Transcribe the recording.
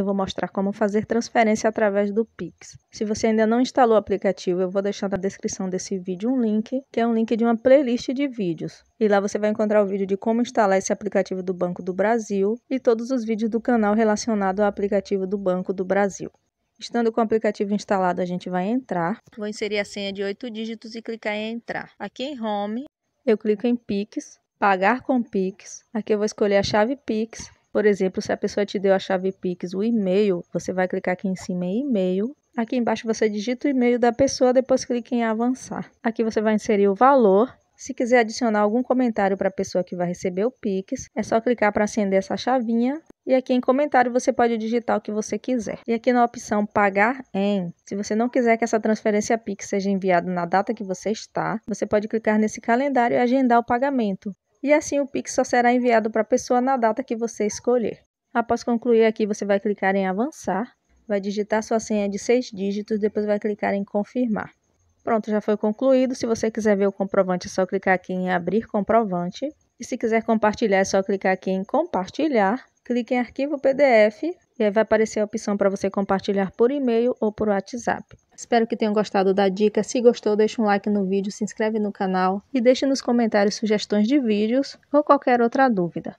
Eu vou mostrar como fazer transferência através do Pix. Se você ainda não instalou o aplicativo, eu vou deixar na descrição desse vídeo um link, que é um link de uma playlist de vídeos. E lá você vai encontrar o vídeo de como instalar esse aplicativo do Banco do Brasil e todos os vídeos do canal relacionados ao aplicativo do Banco do Brasil. Estando com o aplicativo instalado, a gente vai entrar. Vou inserir a senha de 8 dígitos e clicar em entrar. Aqui em Home, eu clico em Pix, Pagar com Pix. Aqui eu vou escolher a chave Pix por exemplo, se a pessoa te deu a chave Pix, o e-mail, você vai clicar aqui em cima em e-mail. Aqui embaixo você digita o e-mail da pessoa, depois clica em avançar. Aqui você vai inserir o valor. Se quiser adicionar algum comentário para a pessoa que vai receber o Pix, é só clicar para acender essa chavinha. E aqui em comentário você pode digitar o que você quiser. E aqui na opção pagar em, se você não quiser que essa transferência Pix seja enviada na data que você está, você pode clicar nesse calendário e agendar o pagamento e assim o Pix só será enviado para a pessoa na data que você escolher. Após concluir aqui, você vai clicar em avançar, vai digitar sua senha de 6 dígitos, depois vai clicar em confirmar. Pronto, já foi concluído. Se você quiser ver o comprovante, é só clicar aqui em abrir comprovante. E se quiser compartilhar, é só clicar aqui em compartilhar. Clique em arquivo PDF e aí vai aparecer a opção para você compartilhar por e-mail ou por WhatsApp. Espero que tenham gostado da dica. Se gostou, deixe um like no vídeo, se inscreve no canal e deixe nos comentários sugestões de vídeos ou qualquer outra dúvida.